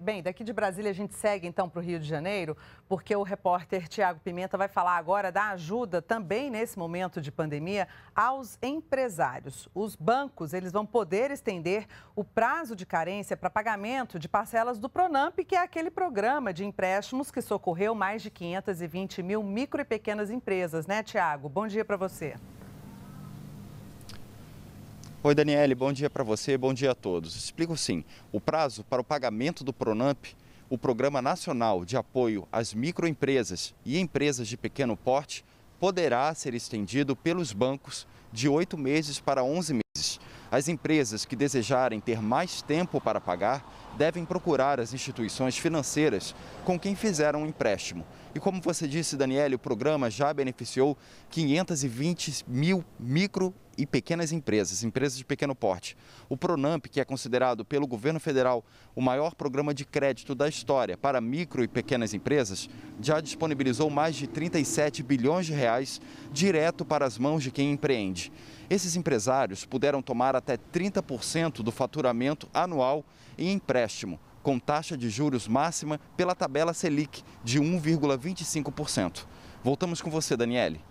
Bem, daqui de Brasília a gente segue então para o Rio de Janeiro, porque o repórter Tiago Pimenta vai falar agora da ajuda também nesse momento de pandemia aos empresários. Os bancos, eles vão poder estender o prazo de carência para pagamento de parcelas do Pronamp, que é aquele programa de empréstimos que socorreu mais de 520 mil micro e pequenas empresas, né, Tiago? Bom dia para você. Oi, Daniele, bom dia para você, bom dia a todos. Explico sim. O prazo para o pagamento do Pronamp, o Programa Nacional de Apoio às Microempresas e Empresas de Pequeno Porte, poderá ser estendido pelos bancos de 8 meses para 11 meses. As empresas que desejarem ter mais tempo para pagar devem procurar as instituições financeiras com quem fizeram o um empréstimo. E como você disse, Daniele, o programa já beneficiou 520 mil microempresas e pequenas empresas, empresas de pequeno porte. O Pronamp, que é considerado pelo governo federal o maior programa de crédito da história para micro e pequenas empresas, já disponibilizou mais de 37 bilhões de reais direto para as mãos de quem empreende. Esses empresários puderam tomar até 30% do faturamento anual em empréstimo, com taxa de juros máxima pela tabela Selic de 1,25%. Voltamos com você, Daniele.